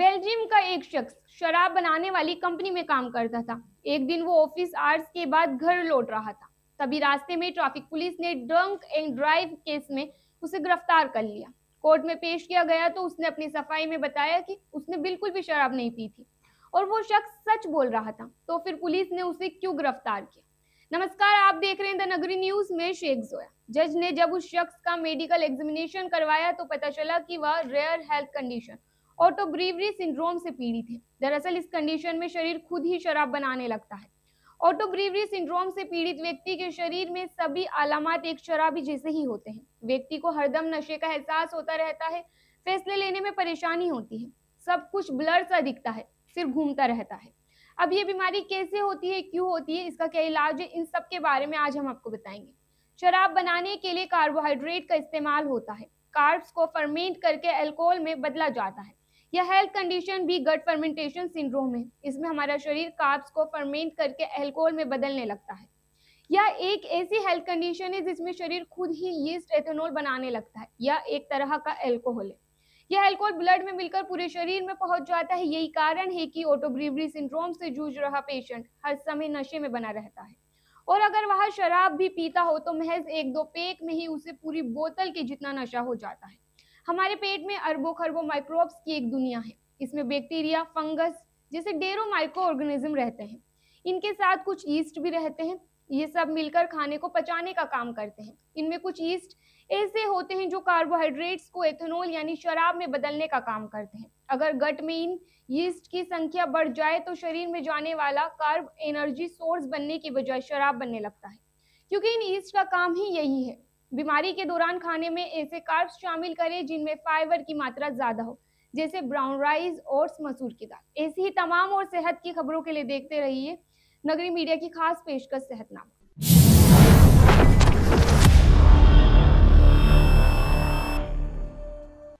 Belgium का एक शख्स शराब बनाने वाली कंपनी में काम करता था एक दिन वो ऑफिस आर्स के बाद घर लौट रहा था तभी रास्ते में ट्रैफिक पुलिस ने ड्रंक एंड ड्राइव केस में उसे गिरफ्तार कर लिया कोर्ट में पेश किया गया तो उसने अपनी सफाई में बताया कि उसने बिल्कुल भी शराब नहीं पी थी और वो शख्स सच बोल रहा था तो फिर पुलिस ने उसे क्यों गिरफ्तार किया नमस्कार आप देख रहे हैं द नगरी न्यूज में शेख जोया जज ने जब उस शख्स का मेडिकल एग्जामिनेशन करवाया तो पता चला कि वह rare health condition auto brewery syndrome से पीड़ित है दरअसल इस कंडीशन में शरीर खुद ही शराब बनाने लगता है ऑटोब्रीवरी सिंड्रोम से पीड़ित व्यक्ति के शरीर में सभी अलामत एक शराबी जैसे ही होते हैं व्यक्ति को हरदम नशे का एहसास होता रहता है फैसले लेने में परेशानी होती है सब कुछ ब्लर सा दिखता है सिर घूमता रहता है अब ये बीमारी कैसे होती है क्यों होती है इसका क्या इलाज है इन सब के बारे में आज हम आपको बताएंगे शराब बनाने के लिए कार्बोहाइड्रेट का इस्तेमाल होता है कार्ब्स को फर्मेंट करके अल्कोहल में बदला जाता है या हेल्थ कंडीशन भी गट फर्मेंटेशन सिंड्रोम है इसमें हमारा शरीर कार्ब्स को फर्मेंट करके एल्कोहल में बदलने लगता है या एक ऐसी हेल्थ कंडीशन है जिसमें शरीर खुद ही यीस्ट एथेनॉल बनाने लगता है या एक तरह का एल्कोहल है यह एल्कोहल ब्लड में मिलकर पूरे शरीर में पहुंच जाता है यही कारण है कि ऑटोब्रीवरी सिंड्रोम से जूझ रहा पेशेंट हर समय नशे में बना रहता है और अगर वह शराब भी पीता हो तो महज एक दो पेक में ही उसे पूरी बोतल के जितना नशा हो जाता है हमारे पेट में अरबों खरबों माइक्रोब्स की एक दुनिया है इसमें बैक्टीरिया फंगस जैसे डेरो माइक्रो ऑर्गेनिज्म रहते हैं इनके साथ कुछ ईस्ट भी रहते हैं ये सब मिलकर खाने को पचाने का काम करते हैं इनमें कुछ ईस्ट ऐसे होते हैं जो कार्बोहाइड्रेट्स को एथेनॉल यानी शराब में बदलने का काम करते हैं अगर गट में इन यीस्ट की संख्या बढ़ जाए तो शरीर में जाने वाला कार्ब एनर्जी सोर्स बनने की बजाय शराब बनने लगता है क्योंकि इन ईस्ट का काम ही यही है बीमारी के दौरान खाने में ऐसे कार्ब्स शामिल करें जिनमें फाइबर की मात्रा ज्यादा हो जैसे ब्राउन राइस ओट्स मसूर की दाल ऐसी ही तमाम और सेहत की खबरों के लिए देखते रहिए नगरी मीडिया की खास पेशकश सेहतनामा